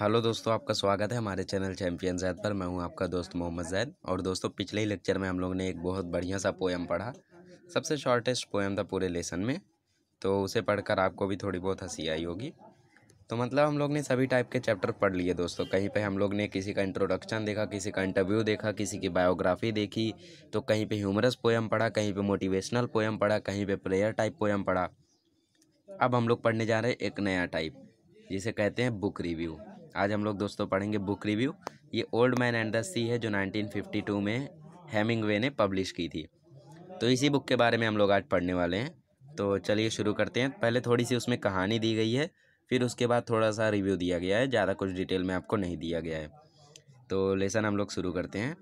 Hello दोस्तों आपका स्वागत है हमारे चैनल चैम्पियन जैद पर मैं हूं आपका दोस्त मोहम्मद जैद और दोस्तों पिछले ही लेक्चर में हम लोग ने एक बहुत बढ़िया सा पोएम पढ़ा सबसे शॉर्टेस्ट पोएम था पूरे लेसन में तो उसे पढ़कर आपको भी थोड़ी बहुत हंसी आई होगी तो मतलब हम लोग ने सभी टाइप के चैप्टर पढ़ लिए दोस्तों कहीं पर हम लोग ने किसी का इंट्रोडक्शन देखा किसी का इंटरव्यू देखा किसी की बायोग्राफी देखी तो कहीं पर ह्यूमरस पोएम पढ़ा कहीं पर मोटिवेशनल पोएम पढ़ा कहीं पर प्रेयर टाइप पोएम पढ़ा अब हम लोग पढ़ने जा रहे हैं एक नया टाइप जिसे कहते हैं बुक रिव्यू आज हम लोग दोस्तों पढ़ेंगे बुक रिव्यू ये old man and the sea है जो 1952 में हेमिंगवे ने पब्लिश की थी तो इसी बुक के बारे में हम लोग आज पढ़ने वाले हैं तो चलिए शुरू करते हैं पहले थोड़ी सी उसमें कहानी दी गई है फिर उसके बाद थोड़ा सा रिव्यू दिया गया है ज़्यादा कुछ डिटेल में आपको नहीं दिया गया है तो लेसन हम लोग शुरू करते हैं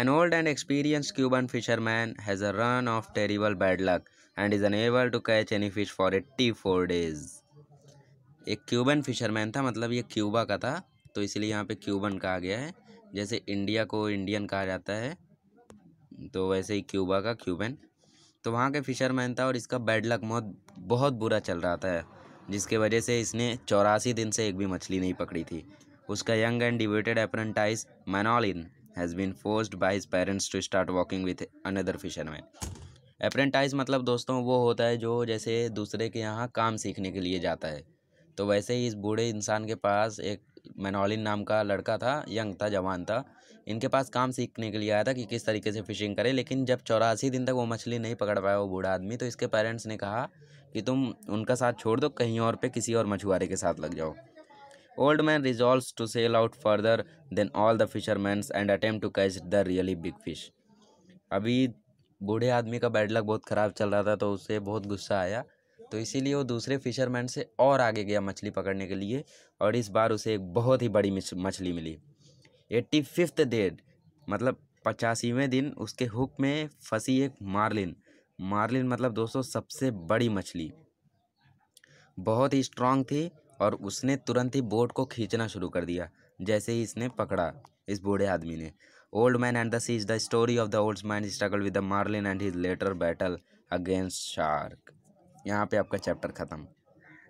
an aged experienced Cuban fisherman has a run of terrible bad luck and is unable to catch any fish for eighty four days एक क्यूबन फिशरमैन था मतलब ये क्यूबा का था तो इसलिए यहाँ पे क्यूबन कहा गया है जैसे इंडिया को इंडियन कहा जाता है तो वैसे ही क्यूबा का क्यूबन तो वहाँ के फिशरमैन था और इसका बैड लक बहुत बहुत बुरा चल रहा था जिसके वजह से इसने चौरासी दिन से एक भी मछली नहीं पकड़ी थी उसका यंग एंड डिबेटेड apprentice Manolin has been forced by his parents to start working with another fisherman apprentice मतलब दोस्तों वो होता है जो जैसे दूसरे के यहाँ काम सीखने के लिए जाता है तो वैसे ही इस बूढ़े इंसान के पास एक मैनोलिन नाम का लड़का था यंग था जवान था इनके पास काम सीखने के लिए आया था कि किस तरीके से फ़िशिंग करें लेकिन जब चौरासी दिन तक वो मछली नहीं पकड़ पाया वो बूढ़ा आदमी तो इसके पेरेंट्स ने कहा कि तुम उनका साथ छोड़ दो कहीं और पे किसी और मछुआरे के साथ लग जाओ old man resolve to sail out further than all the fishermen and attempt to catch the really big fish अभी बूढ़े आदमी का बैड लक बहुत ख़राब चल रहा था तो उसे बहुत गुस्सा आया तो इसीलिए वो दूसरे फिशरमैन से और आगे गया मछली पकड़ने के लिए और इस बार उसे एक बहुत ही बड़ी मछली मिली एट्टी फिफ्थ डेड मतलब पचासीवें दिन उसके हुक में फंसी एक मार्लिन मार्लिन मतलब दोस्तों सबसे बड़ी मछली बहुत ही स्ट्रांग थी और उसने तुरंत ही बोट को खींचना शुरू कर दिया जैसे ही इसने पकड़ा इस बूढ़े आदमी ने old man and the sea is the story of the old man struggle with the marlin and his later battle against shark यहाँ पे आपका चैप्टर ख़त्म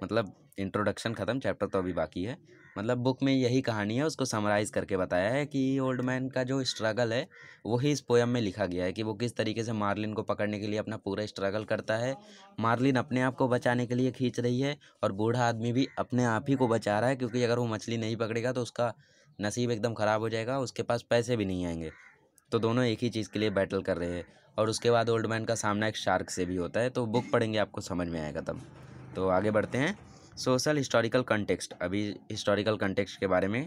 मतलब इंट्रोडक्शन ख़त्म चैप्टर तो अभी बाकी है मतलब बुक में यही कहानी है उसको समराइज़ करके बताया है कि ओल्ड मैन का जो स्ट्रगल है वही इस पोयम में लिखा गया है कि वो किस तरीके से मार्लिन को पकड़ने के लिए अपना पूरा स्ट्रगल करता है मार्लिन अपने आप को बचाने के लिए खींच रही है और बूढ़ा आदमी भी अपने आप ही को बचा रहा है क्योंकि अगर वो मछली नहीं पकड़ेगा तो उसका नसीब एकदम ख़राब हो जाएगा उसके पास पैसे भी नहीं आएंगे तो दोनों एक ही चीज़ के लिए बैटल कर रहे हैं और उसके बाद ओल्ड मैन का सामना एक शार्क से भी होता है तो बुक पढ़ेंगे आपको समझ में आएगा तब तो आगे बढ़ते हैं सोशल हिस्टोरिकल कंटेक्सट अभी हिस्टोरिकल कंटेक्स्ट के बारे में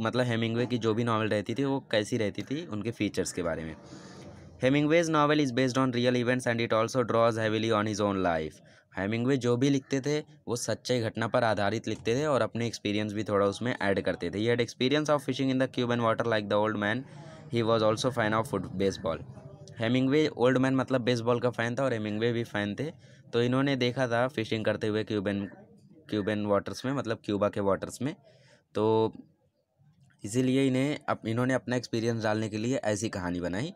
मतलब हेमिंगवे की जो भी नावल रहती थी वो कैसी रहती थी उनके फीचर्स के बारे में Hemingway's novel is based on real events and it also draws heavily on his own life Hemingway जो भी लिखते थे वो सच्चे घटना पर आधारित लिखते थे और अपने एक्सपीरियंस भी थोड़ा उसमें ऐड करते थे he had experience of fishing in the Cuban water like the old man he was also fan of foot baseball Hemingway old man मतलब बेसबॉल का फ़ैन था और हेमिंगवे भी फ़ैन थे तो इन्होंने देखा था फिशिंग करते हुए क्यूबन क्यूबन वाटर्स में मतलब क्यूबा के वाटर्स में तो इसीलिए इन्हें अप, इन्होंने अपना एक्सपीरियंस डालने के लिए ऐसी कहानी बनाई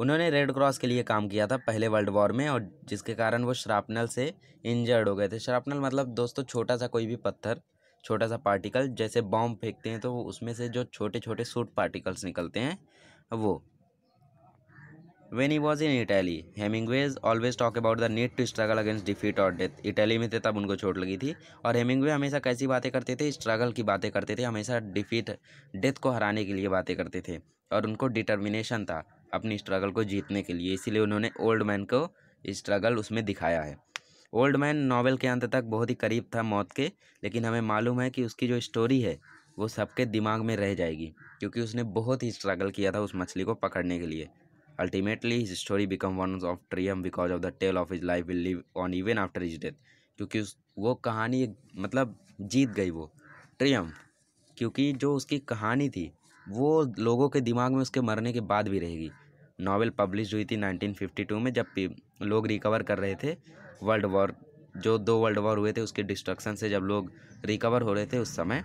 उन्होंने रेड क्रॉस के लिए काम किया था पहले वर्ल्ड वॉर में और जिसके कारण वो श्रापनल से इंजर्ड हो गए थे श्रापनल मतलब दोस्तों छोटा सा कोई भी पत्थर छोटा सा पार्टिकल जैसे बॉम्ब फेंकते हैं तो उसमें से जो छोटे छोटे सूट पार्टिकल्स निकलते हैं वो when he was in Italy Hemingway's always talk about the need to struggle against defeat और डेथ इटली में थे तब उनको चोट लगी थी और हेमिंगवे हमेशा कैसी बातें करते थे स्ट्रगल की बातें करते थे हमेशा डिफीट डेथ को हराने के लिए बातें करते थे और उनको डिटर्मिनेशन था अपनी स्ट्रगल को जीतने के लिए इसीलिए उन्होंने ओल्ड मैन को स्ट्रगल उसमें दिखाया है ओल्ड मैन नावल के अंत तक बहुत ही करीब था मौत के लेकिन हमें मालूम है कि उसकी जो स्टोरी है वो सबके दिमाग में रह जाएगी क्योंकि उसने बहुत ही स्ट्रगल किया था उस मछली को पकड़ने के लिए Ultimately, his story become one of triumph because of the tale of his life will live on even after his death. क्योंकि उस वो कहानी मतलब जीत गई वो ट्रियम क्योंकि जो उसकी कहानी थी वो लोगों के दिमाग में उसके मरने के बाद भी रहेगी नावल पब्लिश हुई थी 1952 में जब लोग रिकवर कर रहे थे वर्ल्ड वॉर जो दो वर्ल्ड वॉर हुए थे उसके डिस्ट्रक्शन से जब लोग रिकवर हो रहे थे उस समय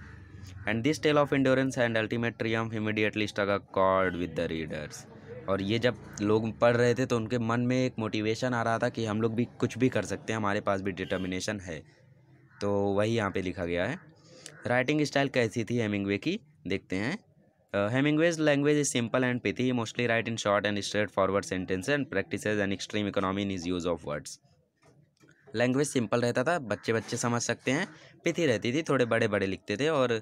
and this tale of endurance and ultimate triumph immediately struck a chord with the readers और ये जब लोग पढ़ रहे थे तो उनके मन में एक मोटिवेशन आ रहा था कि हम लोग भी कुछ भी कर सकते हैं हमारे पास भी डिटर्मिनेशन है तो वही यहाँ पे लिखा गया है राइटिंग स्टाइल कैसी थी हेमिंगवे की देखते हैं Hemingway's language is simple and pithy mostly write in short and straightforward sentence and practice and extreme economy in his use of words language simple रहता था बच्चे बच्चे समझ सकते हैं पिथी रहती थी थोड़े बड़े बड़े लिखते थे और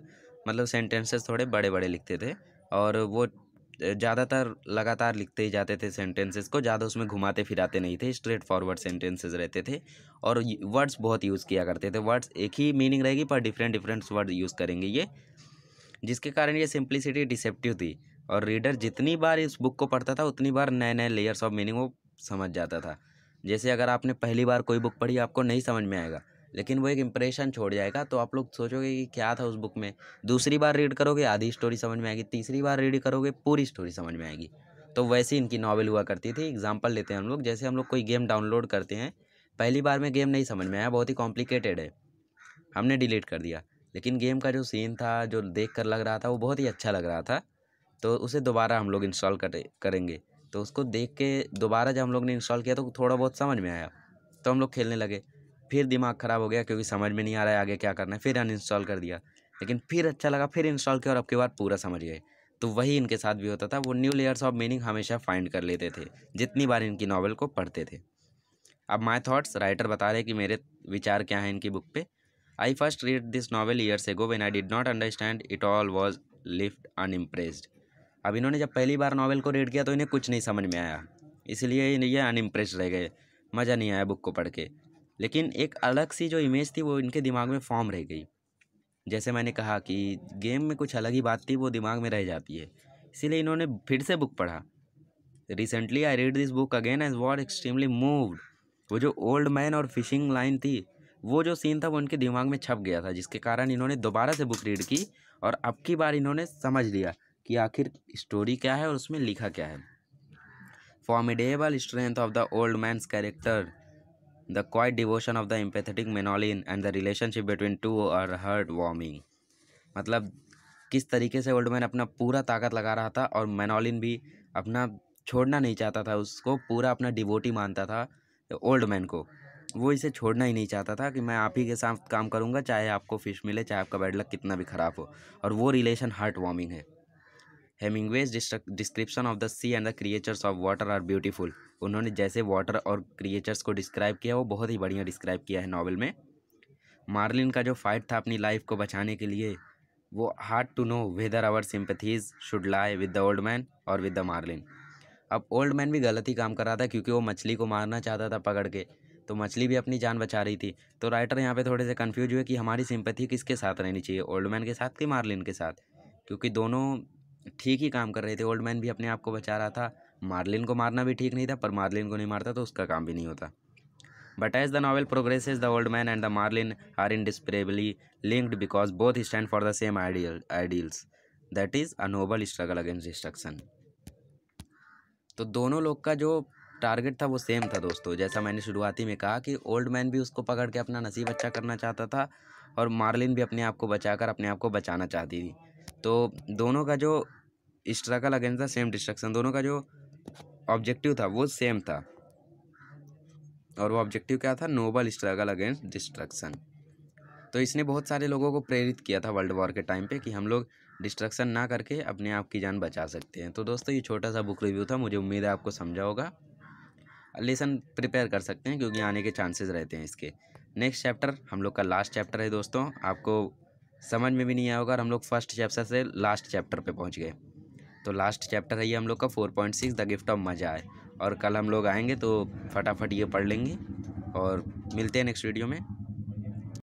मतलब सेंटेंसेस थोड़े बड़े बड़े लिखते थे और वो ज़्यादातर लगातार लिखते ही जाते थे सेंटेंसेस को ज़्यादा उसमें घुमाते फिराते नहीं थे स्ट्रेट फॉरवर्ड सेंटेंसेस रहते थे और वर्ड्स बहुत यूज़ किया करते थे वर्ड्स एक ही मीनिंग रहेगी पर डिफरेंट डिफरेंट वर्ड यूज़ करेंगे ये जिसके कारण ये सिंप्लिसिटी डिसेप्टिव थी और रीडर जितनी बार इस बुक को पढ़ता था उतनी बार नए नए लेयर्स ऑफ मीनिंग वो समझ जाता था जैसे अगर आपने पहली बार कोई बुक पढ़ी आपको नहीं समझ में आएगा लेकिन वो एक इम्प्रेशन छोड़ जाएगा तो आप लोग सोचोगे कि क्या था उस बुक में दूसरी बार रीड करोगे आधी स्टोरी समझ में आएगी तीसरी बार रीड करोगे पूरी स्टोरी समझ में आएगी तो वैसे इनकी नॉवल हुआ करती थी एग्जाम्पल लेते हैं हम लोग जैसे हम लोग कोई गेम डाउनलोड करते हैं पहली बार में गेम नहीं समझ में आया बहुत ही कॉम्प्लिकेटेड है हमने डिलीट कर दिया लेकिन गेम का जो सीन था जो देख कर लग रहा था वो बहुत ही अच्छा लग रहा था तो उसे दोबारा हम लोग इंस्टॉल करेंगे तो उसको देख के दोबारा जब हम लोग ने इंस्टॉल किया तो थोड़ा बहुत समझ में आया तो हम लोग खेलने लगे फिर दिमाग ख़राब हो गया क्योंकि समझ में नहीं आ रहा है आगे क्या करना है फिर अनइंस्टॉल कर दिया लेकिन फिर अच्छा लगा फिर इंस्टॉल किया और अब के बाद पूरा समझ गए तो वही इनके साथ भी होता था वो न्यू लेयर्स ऑफ मीनिंग हमेशा फाइंड कर लेते थे जितनी बार इनकी नावल को पढ़ते थे अब माई थाट्स राइटर बता रहे कि मेरे विचार क्या हैं इनकी बुक पे I first read this novel years ago when I did not understand it all was left unimpressed अब इन्होंने जब पहली बार नावल को रीड किया तो इन्हें कुछ नहीं समझ में आया इसलिए ये अनइम्प्रेस रह गए मज़ा नहीं आया बुक को पढ़ के लेकिन एक अलग सी जो इमेज थी वो इनके दिमाग में फॉर्म रह गई जैसे मैंने कहा कि गेम में कुछ अलग ही बात थी वो दिमाग में रह जाती है इसीलिए इन्होंने फिर से बुक पढ़ा recently I read this book again as was extremely move वो जो ओल्ड मैन और फिशिंग लाइन थी वो जो सीन था वो उनके दिमाग में छप गया था जिसके कारण इन्होंने दोबारा से बुक रीड की और अब की बार इन्होंने समझ लिया कि आखिर स्टोरी क्या है और उसमें लिखा क्या है formidable strength of the old man's character The quiet devotion of the empathetic Manolin and the relationship between two are heart warming. मतलब किस तरीके से ओल्डमैन अपना पूरा ताकत लगा रहा था और मेनोलिन भी अपना छोड़ना नहीं चाहता था उसको पूरा अपना डिवोटी मानता था ओल्ड मैन को वो इसे छोड़ना ही नहीं चाहता था कि मैं आप ही के साथ काम करूँगा चाहे आपको फ़िश मिले चाहे आपका बैड लक कितना भी ख़राब हो और वो रिलेशन हार्ट वार्मिंग है Hemingway's description of the sea and the creatures of water are beautiful उन्होंने जैसे वाटर और क्रिएचर्स को डिस्क्राइब किया वो बहुत ही बढ़िया डिस्क्राइब किया है नावल में मार्लिन का जो फाइट था अपनी लाइफ को बचाने के लिए वो hard to know whether our sympathies should lie with the old man और विद द मार्लिन अब ओल्ड मैन भी गलत ही काम कर रहा था क्योंकि वो मछली को मारना चाहता था पकड़ के तो मछली भी अपनी जान बचा रही थी तो राइटर यहाँ पे थोड़े से कंफ्यूज हुए कि हमारी सिंपथी किसके साथ रहनी चाहिए ओल्ड मैन के साथ कि मार्लिन के साथ क्योंकि दोनों ठीक ही काम कर रहे थे ओल्ड मैन भी अपने आप को बचा रहा था मार्लिन को मारना भी ठीक नहीं था पर मार्लिन को नहीं मारता तो उसका काम भी नहीं होता But as the novel progresses, the old man and the marlin are indisparably linked because both stand for the same ideal ideals that is a noble struggle against destruction तो दोनों लोग का जो टारगेट था वो सेम था दोस्तों जैसा मैंने शुरुआती में कहा कि ओल्ड मैन भी उसको पकड़ के अपना नसीब अच्छा करना चाहता था और मार्लिन भी अपने आप को बचाकर अपने आप को बचाना चाहती थी तो दोनों का जो स्ट्रगल अगेंस्ट था सेम डिस्ट्रक्शन दोनों का जो ऑब्जेक्टिव था वो सेम था और वो ऑब्जेक्टिव क्या था नोबल स्ट्रगल अगेंस्ट डिस्ट्रक्शन तो इसने बहुत सारे लोगों को प्रेरित किया था वर्ल्ड वॉर के टाइम पे कि हम लोग डिस्ट्रक्शन ना करके अपने आप की जान बचा सकते हैं तो दोस्तों ये छोटा सा बुक रिव्यू था मुझे उम्मीद है आपको समझा होगा लेसन प्रिपेयर कर सकते हैं क्योंकि आने के चांसेस रहते हैं इसके नेक्स्ट चैप्टर हम लोग का लास्ट चैप्टर है दोस्तों आपको समझ में भी नहीं आया होगा और हम लोग फर्स्ट चैप्टर से लास्ट चैप्टर पे पहुंच गए तो लास्ट चैप्टर है ये हम लोग का four point six the gift of मजा है और कल हम लोग आएंगे तो फटाफट ये पढ़ लेंगे और मिलते हैं नेक्स्ट वीडियो में